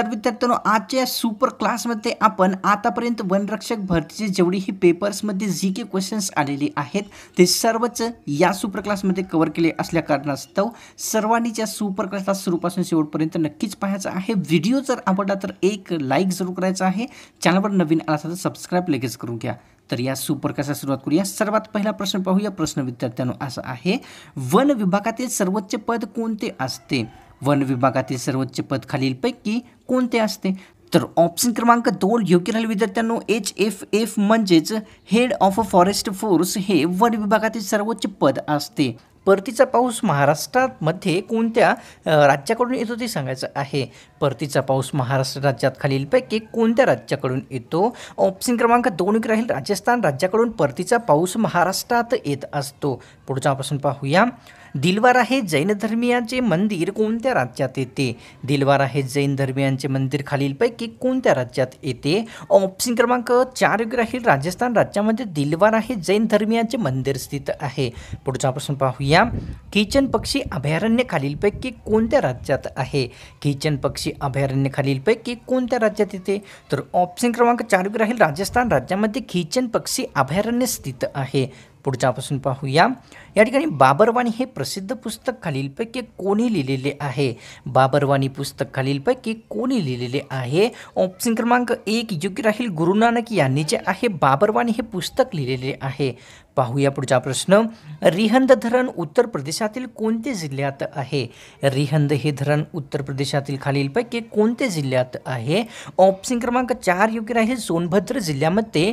तर विद्यार्थ्यांनो आजच्या सुपर क्लासमध्ये आपण आतापर्यंत वनरक्षक भरतीचे जेवढीही पेपर्समध्ये जी के क्वेश्चन्स आलेले आहेत ते सर्वच या सुपर क्लासमध्ये कवर केले असल्या कारणास्तव सर्वांनीच या सुपर क्लासला सुरूपासून शेवटपर्यंत नक्कीच पाहायचं आहे व्हिडिओ जर आवडला तर एक लाईक जरूर करायचा आहे चॅनलवर नवीन आला तर सबस्क्राईब लगेच करून घ्या तर या सुपर क्लासला सुरुवात करूया सर्वात पहिला प्रश्न पाहूया प्रश्न विद्यार्थ्यांनो असा आहे वन विभागातील सर्वोच्च पद कोणते असते वन विभागातील सर्वोच्च पद खालीलपैकी कोणते असते तर ऑप्शन क्रमांक दोन योग्य राहील विद्यार्थ्यांनो एच एफ एफ म्हणजेच head of a forest force हे वन विभागातील सर्वोच्च पद असते परतीचा पाऊस महाराष्ट्रामध्ये कोणत्या राज्याकडून येतो ते सांगायचं आहे परतीचा पाऊस महाराष्ट्र राज्यात खालीलपैकी कोणत्या राज्याकडून येतो ऑप्शन क्रमांक दोन राहील राजस्थान राज्याकडून परतीचा पाऊस महाराष्ट्रात येत असतो पुढचा प्रश्न पाहूया दिलवारा हे जैन धर्मियांचे मंदिर कोणत्या राज्यात येते दिलवारा हे जैन धर्मियांचे मंदिर खालीलपैकी कोणत्या राज्यात येते ऑप्शन क्रमांक चार राहील राजस्थान राज्यामध्ये दिलवारा हे जैन धर्मियांचे मंदिर स्थित आहे पुढचा प्रश्न पाहूया किचन पक्षी अभयारण्य खालीलपैकी कोणत्या राज्यात आहे किचन पक्षी अभयारण्य खालीलपैकी कोणत्या राज्यात येते तर ऑप्शन क्रमांक चार राहील राजस्थान राज्यामध्ये खिचन पक्षी अभयारण्य स्थित आहे पुढच्यापासून पाहूया या ठिकाणी बाबरवाणी हे प्रसिद्ध पुस्तक खालीलपैकी कोणी लिहिलेले आहे बाबरवाणी पुस्तक खालीलपैकी कोणी लिहिलेले आहे ऑप्शन क्रमांक एक योग्य राहील गुरुनानक नानक यांनी जे आहे बाबरवाणी हे पुस्तक लिहिलेले आहे पाहूया पुढचा प्रश्न रिहंद धरण उत्तर प्रदेशातील कोणत्या जिल्ह्यात आहे रिहंद हे धरण उत्तर प्रदेशातील खालीलपैकी कोणत्या जिल्ह्यात आहे ऑप्शन क्रमांक चार योग्य राहील सोनभद्र जिल्ह्यामध्ये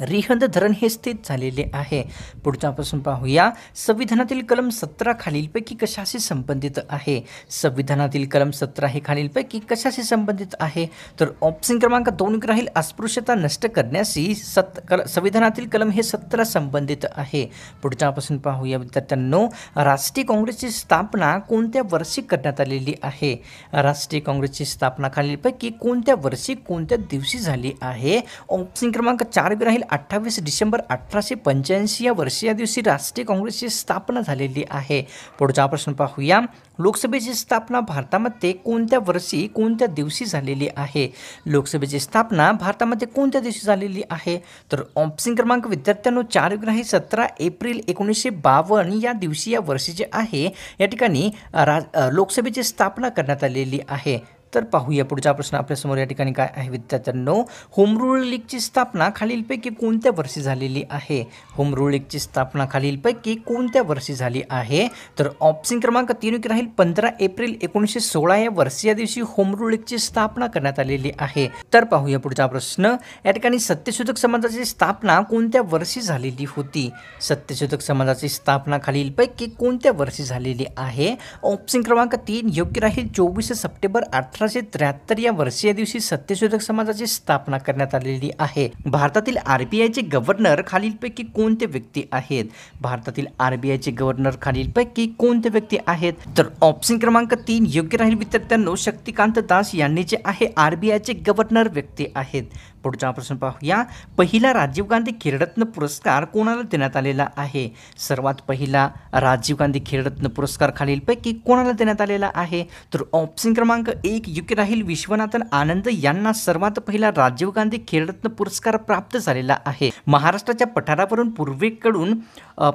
रिहंद धरण हे स्थित झालेले आहे पुढचा पासून पाहूया संविधानातील कलम सतरा खालीलपैकी कशाशी संबंधित आहे संविधानातील कलम सतरा हे खालीलपैकी कशाशी संबंधित आहे तर ऑप्शन क्रमांक दोन राहील अस्पृश्यता नष्ट करण्याशी सत कल संविधानातील कलम हे सतरा संबंधित आहे पुढच्या पासून पाहूया विद्यार्थ्यांनो राष्ट्रीय काँग्रेसची स्थापना कोणत्या वर्षी करण्यात आलेली आहे राष्ट्रीय काँग्रेसची स्थापना खालीलपैकी कोणत्या वर्षी कोणत्या दिवशी झाली आहे ऑप्शन क्रमांक चार राहील अठ्ठावीस डिसेंबर अठराशे पंच्याऐंशी या वर्षी या दिवशी राष्ट्रीय काँग्रेसची स्थापना झालेली आहे पुढचा प्रश्न पाहूया लोकसभेची स्थापना भारतामध्ये कोणत्या वर्षी कोणत्या दिवशी झालेली आहे लोकसभेची स्थापना भारतामध्ये कोणत्या दिवशी झालेली आहे तर ऑप्शन क्रमांक विद्यार्थ्यांनो चार ग्राही सतरा एप्रिल एकोणीसशे बावन्न या दिवशी या वर्षी जे आहे या ठिकाणी रा लोकसभेची स्थापना करण्यात आलेली आहे तर पाहूया पुढचा प्रश्न आपल्यासमोर या ठिकाणी काय आहे विद्यार्थ्यांनो होम लीगची स्थापना खालीलपैकी कोणत्या वर्षी झालेली आहे होम रूल लीगची स्थापना खालीलपैकी कोणत्या वर्षी झाली आहे तर ऑप्शन क्रमांक तीन राहील पंधरा एप्रिल एकोणीसशे सोळा या वर्षी या दिवशी होम रूल लीगची स्थापना करण्यात आलेली आहे तर पाहूया पुढचा प्रश्न या ठिकाणी सत्यशोधक समाजाची स्थापना कोणत्या वर्षी झालेली होती सत्यशोधक समाजाची स्थापना खालीलपैकी कोणत्या वर्षी झालेली आहे ऑप्शन क्रमांक तीन योग्य राहील चोवीस सप्टेंबर अठरा अठराशे त्र्याहत्तर या वर्षीय दिवशी सत्यशोधक समाजाची स्थापना करण्यात आलेली आहे भारतातील आरबीआयचे गव्हर्नर खालीलपैकी कोणते व्यक्ती आहेत भारतातील आरबीआयचे गव्हर्नर खालीलपैकी कोणते व्यक्ती आहेत तर ऑप्शन क्रमांक तीन योग्य राहील विद्यार्थ्यांनो शक्तिकांत दास यांनी जे आहे आरबीआयचे गव्हर्नर व्यक्ती आहेत पुढचा प्रश्न पाहूया पहिला राजीव गांधी खेळरत्न पुरस्कार कोणाला देण्यात आलेला आहे सर्वात पहिला राजीव गांधी खेळरत्न पुरस्कार खालीलपैकी कोणाला देण्यात आलेला आहे तर ऑप्शन क्रमांक एक राहील विश्वनाथन आनंद यांना सर्वात पहिला राजीव गांधी खेळरत्न पुरस्कार प्राप्त झालेला आहे महाराष्ट्राच्या पठारावरून पूर्वेकडून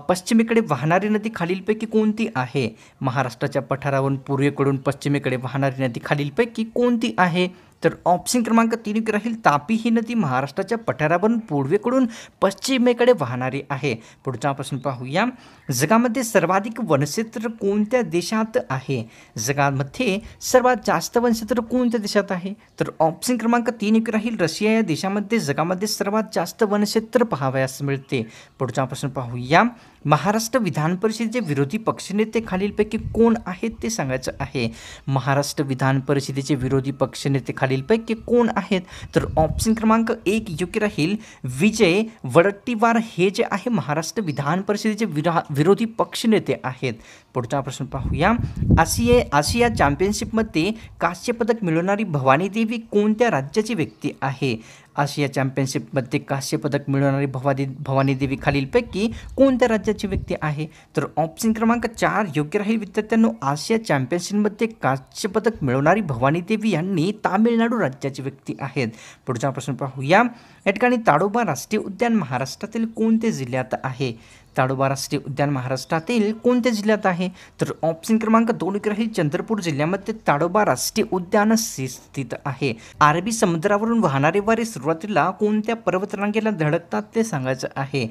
पश्चिमेकडे वाहणारी नदी खालीलपैकी कोणती आहे महाराष्ट्राच्या पठारावरून पूर्वेकडून पश्चिमेकडे वाहणारी नदी खालीलपैकी कोणती आहे तर ऑप्शन क्रमांक तीन राहील तापी ही नदी महाराष्ट्राच्या पठारावरून पूर्वेकडून पश्चिमेकडे वाहणारी आहे पुढचा प्रश्न पाहूया जगामध्ये सर्वाधिक वनक्षेत्र कोणत्या देशात आहे जगामध्ये सर्वात जास्त वनक्षेत्र कोणत्या देशात आहे तर ऑप्शन क्रमांक तीन राहील रशिया या देशामध्ये जगामध्ये सर्वात जास्त वनक्षेत्र पाहावयास मिळते पुढचा प्रश्न पाहूया महाराष्ट्र विधान परिषदेचे विरोधी पक्षनेते खालीलपैकी कोण आहेत ते सांगायचं आहे महाराष्ट्र विधान परिषदेचे विरोधी पक्षनेते खालीलपैकी कोण आहेत तर ऑप्शन क्रमांक एक योग्य राहील विजय वडट्टीवार हे जे आहे महाराष्ट्र विधान परिषदेचे विरा विरोधी पक्षनेते आहेत पुढचा प्रश्न पाहूया आशिया आशिया चॅम्पियनशिपमध्ये कांस्य पदक मिळवणारी भवानी देवी कोणत्या राज्याची व्यक्ती आहे आशिया चॅम्पियनशिपमध्ये कांस्य पदक मिळवणारी भवानी भवानी देवी खालीलपैकी कोणत्या राज्याची व्यक्ती आहे तर ऑप्शन क्रमांक चार योग्य राहील विद्यार्थ्यांनो आशिया चॅम्पियनशिपमध्ये कांस्य पदक मिळवणारी भवानी देवी यांनी तामिळनाडू राज्याची व्यक्ती आहेत पुढचा प्रश्न पाहूया या ठिकाणी ताडोबा राष्ट्रीय उद्यान महाराष्ट्रातील कोणत्या जिल्ह्यात आहे ताडोबा राष्ट्रीय उद्यान महाराष्ट्रातील कोणत्या जिल्ह्यात आहे तर ऑप्शन क्रमांक दोन ग्रही चंद्रपूर जिल्ह्यामध्ये ताडोबा राष्ट्रीय उद्यान स्थित आहे अरबी समुद्रावरून वाहणारे वारे सुरुवातीला कोणत्या पर्वतरांगेला धडकतात ते सांगायचं आहे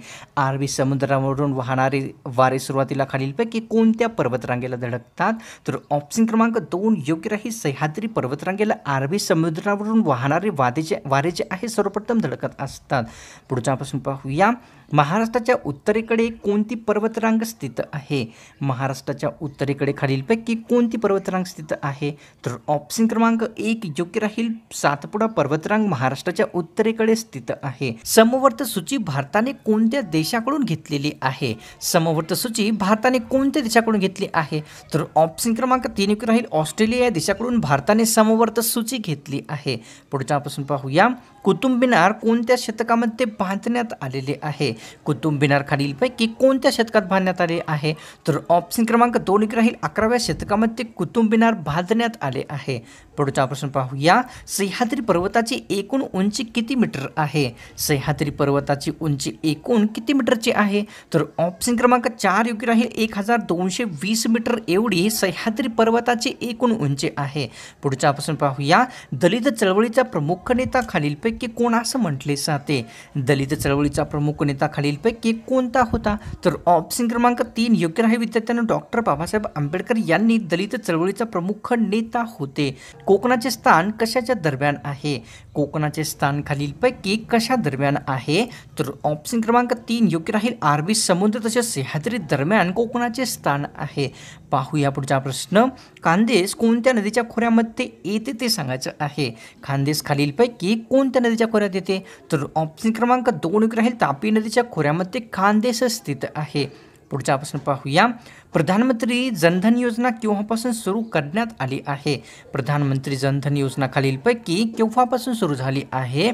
अरबी समुद्रावरून वाहणारे वारे सुरुवातीला खालीलपैकी कोणत्या पर्वतरांगेला धडकतात तर ऑप्शन क्रमांक दोन योग्य राहील सह्याद्री पर्वतरांगेला अरबी समुद्रावरून वाहणारे जे वारे जे आहे सर्वप्रथम धडकत असतात पुढच्यापासून पासून पाहूया महाराष्ट्राच्या उत्तरेकडे कोणती पर्वतरांग स्थित आहे महाराष्ट्राच्या उत्तरेकडे खालीलपैकी कोणती पर्वतरांग स्थित आहे तर ऑप्शन क्रमांक एक योग्य राहील सातपुडा पर्वतरांग महाराष्ट्राच्या उत्तरेकडे स्थित आहे समवर्त सूची भारताने कोणत्या देशाकडून घेतलेली आहे समवर्त सूची भारताने कोणत्या देशाकडून घेतली आहे तर ऑप्शन क्रमांक तीन योग्य राहील ऑस्ट्रेलिया या देशाकडून भारताने समवर्त सूची घेतली आहे पुढच्या पाहूया कुतुंबिनार कोणत्या शतकामध्ये बांधण्यात आलेले आहे कुतुब मिनार खालीलपैकी कोणत्या शतकात बांधण्यात आले आहे तर ऑप्शन क्रमांक दोन एक राहील अकराव्या शतकामध्ये कुतुब मिनार बांधण्यात आले आहे पुढचा प्रश्न पाहूया सह्याद्री पर्वताची एकूण उंची किती मीटर आहे सह्याद्री पर्वताची उंची एकूण किती मीटरची आहे तर ऑप्शन क्रमांक चार योग्य राहील एक हजार दोनशे वीस मीटर एवढी सह्याद्री पर्वताची एकूण उंची आहे पुढचा प्रश्न पाहूया दलित चळवळीचा प्रमुख नेता खालीलपैकी कोण असं म्हटले जाते दलित चळवळीचा प्रमुख नेता हा खालीलपैकी कोणता होता तर ऑप्शन क्रमांक तीन योग्य राहील विद्यार्थ्यांना डॉक्टर बाबासाहेब आंबेडकर यांनी दलित चळवळीचा प्रमुख नेता होते कोकणाचे स्थान कशाच्या दरम्यान आहे कोकणाचे स्थान खालीलपैकी कशा दरम्यान आहे तर ऑप्शन क्रमांक तीन योग्य राहील आरबी समुद्र तसेच सह्याद्री दरम्यान कोकणाचे स्थान आहे पाहूया पुढचा प्रश्न खानदेश कोणत्या नदीच्या खोऱ्यामध्ये येते ते सांगायचं आहे खानदेश खालीलपैकी कोणत्या नदीच्या खोऱ्यात येते तर ऑप्शन क्रमांक दोन योग्य राहील तापी नदीच्या नदीच्या खोऱ्यामध्ये खानदेश स्थित आहे पुढच्या प्रश्न पाहूया प्रधानमंत्री जनधन योजना केव्हापासून सुरू करण्यात आली आहे प्रधानमंत्री जनधन योजना खालीलपैकी केव्हापासून सुरू झाली आहे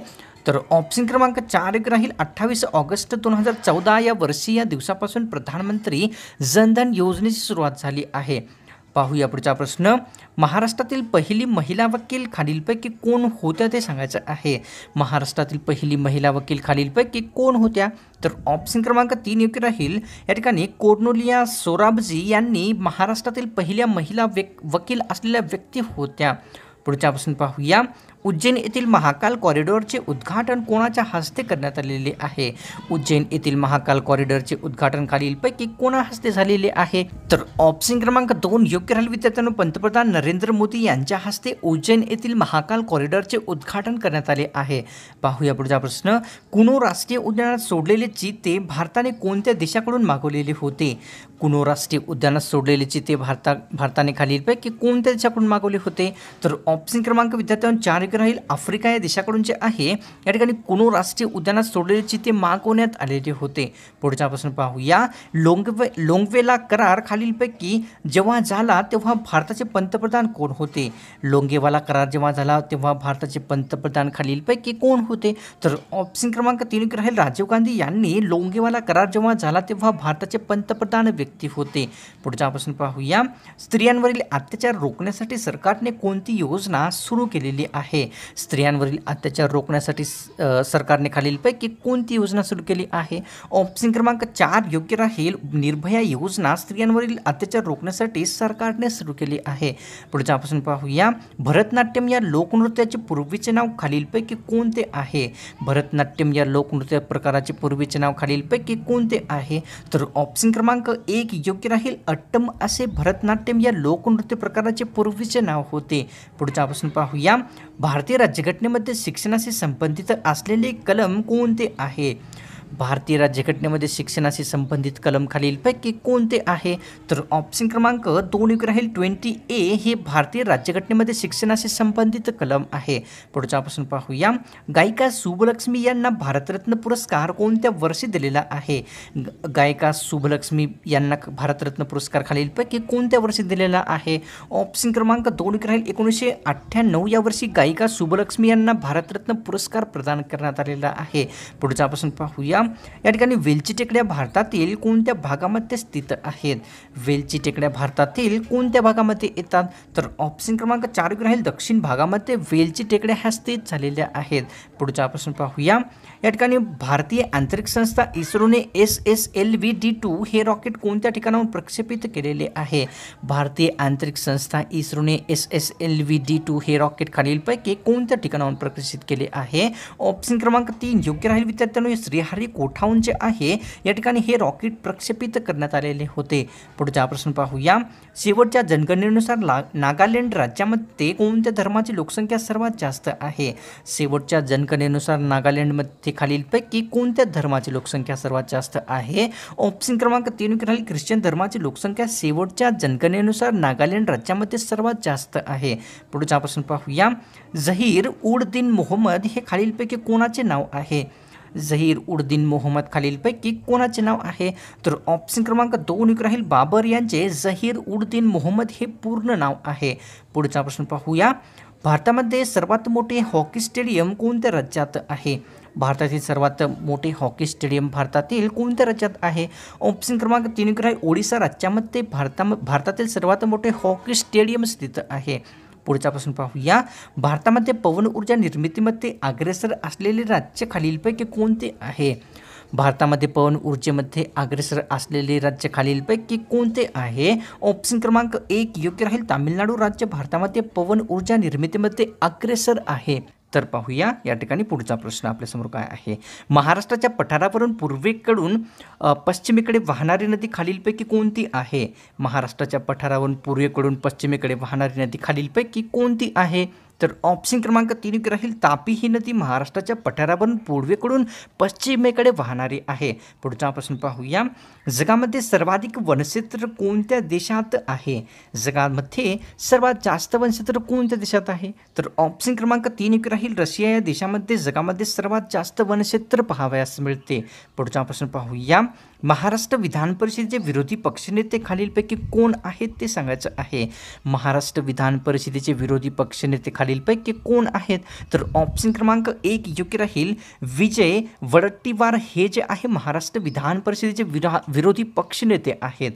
तर ऑप्शन क्रमांक चार एक राहील अठ्ठावीस ऑगस्ट दोन हजार चौदा या वर्षी या दिवसापासून प्रधानमंत्री जनधन योजनेची सुरुवात झाली आहे पाहूया पुढचा प्रश्न महाराष्ट्रातील पहिली महिला वकील खालीलपैकी कोण होत्या ते सांगायचं आहे महाराष्ट्रातील पहिली महिला वकील खालीलपैकी कोण होत्या तर ऑप्शन क्रमांक तीन योग्य राहील या ठिकाणी कोर्नोलिया सोराबजी यांनी महाराष्ट्रातील पहिल्या महिला वकील असलेल्या व्यक्ती होत्या प्रश्न पाहूया उज्जैन येथील महाकाल कॉरिडॉरचे उद्घाटन कोणाच्या हस्ते करण्यात आलेले आहे उज्जैन येथील महाकाल कॉरिडॉरचे उद्घाटन खालीलपैकी कोणा हस्ते झालेले आहे तर ऑप्शन क्रमांक दोन योग्य राहील विद्यार्थ्यांनो पंतप्रधान नरेंद्र मोदी यांच्या हस्ते उज्जैन येथील महाकाल कॉरिडॉरचे उद्घाटन करण्यात आले आहे पाहूया पुढचा प्रश्न कुनो राष्ट्रीय उद्यानात सोडलेले चित्ते भारताने कोणत्या देशाकडून मागवलेले होते कुनो राष्ट्रीय उद्यानात सोडलेले चित्ते भारता भारताने खालीलपैकी कोणत्या देशाकडून मागवले होते तर ऑप्शन क्रमांक विद्यार्थ्यांना चार राहील आफ्रिका या देशाकडून जे आहे या ठिकाणी कुनो राष्ट्रीय उद्यानात सोडलेले चित्ते मागवण्यात आलेले होते पुढचा प्रश्न पाहूया लोंगवे लोंगवेला करार खालीलपैकी जेव्हा झाला तेव्हा भारताचे पंतप्रधान कोण होते लोंगेवाला करार जेव्हा झाला तेव्हा भारताचे पंतप्रधान खालीलपैकी कोण होते तर ऑप्शन क्रमांक तीन राहील राजीव गांधी यांनी लोंगेवाला करार जेव्हा झाला तेव्हा भारताचे पंतप्रधान व्यक्ती होते पुढचा प्रश्न पाहूया स्त्रियांवरील अत्याचार रोखण्यासाठी सरकारने कोणती योजना योजना सुरू केलेली आहे स्त्रियांवरील अत्याचार रोखण्यासाठी सरकारने खालीलपैकी कोणती योजना सुरू केली आहे ऑप्शन क्रमांक चार योग्य राहील निर्भया योजना स्त्रियांवरील अत्याचार रोखण्यासाठी सरकारने सुरू केली आहे पुढच्या आपण पाहूया भरतनाट्यम या लोकनृत्याचे पूर्वीचे नाव खालीलपैकी कोणते आहे भरतनाट्यम या लोकनृत्य प्रकाराचे पूर्वीचे नाव खालीलपैकी कोणते आहे तर ऑप्शन क्रमांक एक योग्य राहील अट्टम असे भरतनाट्यम या लोकनृत्य प्रकाराचे पूर्वीचे नाव होते पुढे पुढच्या प्रश्न पाहूया भारतीय राज्यघटनेमध्ये शिक्षणाशी संबंधित असलेले कलम कोणते आहे भारतीय राज्यघटनेमध्ये शिक्षणाशी संबंधित कलम खालीलपैकी कोणते आहे तर ऑप्शन क्रमांक दोन एक राहील ट्वेंटी ए हे भारतीय राज्यघटनेमध्ये शिक्षणाशी संबंधित कलम आहे पुढचा प्रश्न पाहूया गायिका शुभलक्ष्मी यांना भारतरत्न पुरस्कार कोणत्या वर्षी दिलेला आहे गायिका शुभलक्ष्मी यांना भारतरत्न पुरस्कार खालीलपैकी कोणत्या वर्षी दिलेला आहे ऑप्शन क्रमांक दोन एक राहील एकोणीसशे अठ्ठ्याण्णव या वर्षी गायिका शुभलक्ष्मी यांना भारतरत्न पुरस्कार प्रदान करण्यात आलेला आहे पुढचा प्रश्न पाहूया या ठिकाणी वेलची टेकड्या भारतातील कोणत्या भागामध्ये स्थित आहेत वेलची टेकड्या भारतातील कोणत्या भागामध्ये येतात तर ऑप्शन क्रमांक चार राहील दक्षिण भागामध्ये वेलची टेकड्या ह्या स्थित झालेल्या आहेत पुढचा प्रश्न पाहूया या ठिकाणी भारतीय आंतरिक संस्था इस्रोने S S L V D two हे रॉकेट कोणत्या ठिकाणाहून प्रक्षेपित केलेले आहे भारतीय आंतरिक संस्था इस्रोने S S L V D two हे रॉकेट खालीलपैकी कोणत्या ठिकाणाहून प्रकाशित केले आहे ऑप्शन क्रमांक तीन योग्य राहील विद्यार्थ्यांनो श्रीहरी कोठाऊन जे आहे या ठिकाणी हे रॉकेट प्रक्षेपित करण्यात आलेले होते पुढचा प्रश्न पाहूया शेवटच्या जनगणनेनुसार नागालँड राज्यामध्ये कोणत्या धर्माची लोकसंख्या सर्वात जास्त आहे शेवटच्या जनगणनेनुसार नागालँडमध्ये खालीलपैकी कोणत्या धर्माची लोकसंख्या सर्वात जास्त आहे ऑप्शन क्रमांक तीन खाली ख्रिश्चन धर्माची लोकसंख्या शेवटच्या जनगणनेनुसार नागालँड राज्यामध्ये सर्वात जास्त आहे पुढचा प्रश्न पाहूया झहीर उड दिन मोहम्मद हे खालीलपैकी कोणाचे नाव आहे झहीर उद्दीन मोहम्मद खालीलपैकी कोणाचे नाव आहे तर ऑप्शन क्रमांक दोन राहील बाबर यांचे झहीर उद्दीन मोहम्मद हे पूर्ण नाव आहे पुढचा प्रश्न पाहूया भारतामध्ये सर्वात मोठे हॉकी स्टेडियम कोणत्या राज्यात आहे भारतातील सर्वात मोठे हॉकी स्टेडियम भारतातील कोणत्या राज्यात आहे ऑप्शन क्रमांक तीन राहील ओडिसा राज्यामध्ये भारता भारतातील सर्वात मोठे हॉकी स्टेडियम स्थित आहे पुढचा प्रश्न पाहूया भारतामध्ये पवन ऊर्जा निर्मितीमध्ये अग्रेसर असलेले राज्य खालीलपैकी कोणते आहे भारतामध्ये पवन ऊर्जेमध्ये अग्रेसर असलेले राज्य खालीलपैकी कोणते आहे ऑप्शन क्रमांक एक योग्य राहील तामिळनाडू राज्य भारतामध्ये पवन ऊर्जा निर्मितीमध्ये अग्रेसर आहे तर पाहूया या ठिकाणी पुढचा प्रश्न आपल्यासमोर काय आहे महाराष्ट्राच्या पठारावरून पूर्वेकडून पश्चिमेकडे वाहणारी नदी खालीलपैकी कोणती आहे महाराष्ट्राच्या पठारावरून पूर्वेकडून पश्चिमेकडे वाहणारी नदी खालीलपैकी कोणती आहे तर ऑप्शन क्रमांक तीन राहील तापी ही नदी महाराष्ट्राच्या पठारावरून पूर्वेकडून पश्चिमेकडे वाहणारी आहे पुढचा प्रश्न पाहूया जगामध्ये सर्वाधिक वनक्षेत्र कोणत्या देशात आहे जगामध्ये सर्वात जास्त वनक्षेत्र कोणत्या देशात आहे तर ऑप्शन क्रमांक तीन एक राहील रशिया या देशामध्ये जगामध्ये सर्वात जास्त वनक्षेत्र पाहावयास मिळते पुढचा प्रश्न पाहूया महाराष्ट्र विधान परिषदेचे विरोधी पक्षनेते खालीलपैकी कोण आहेत ते सांगायचं आहे महाराष्ट्र विधान परिषदेचे विरोधी पक्षनेते खालील खालीलपैकी कोण आहेत तर ऑप्शन क्रमांक एक योग्य राहील विजय वडट्टीवार हे जे आहे महाराष्ट्र विधान परिषदेचे विरोधी पक्षनेते आहेत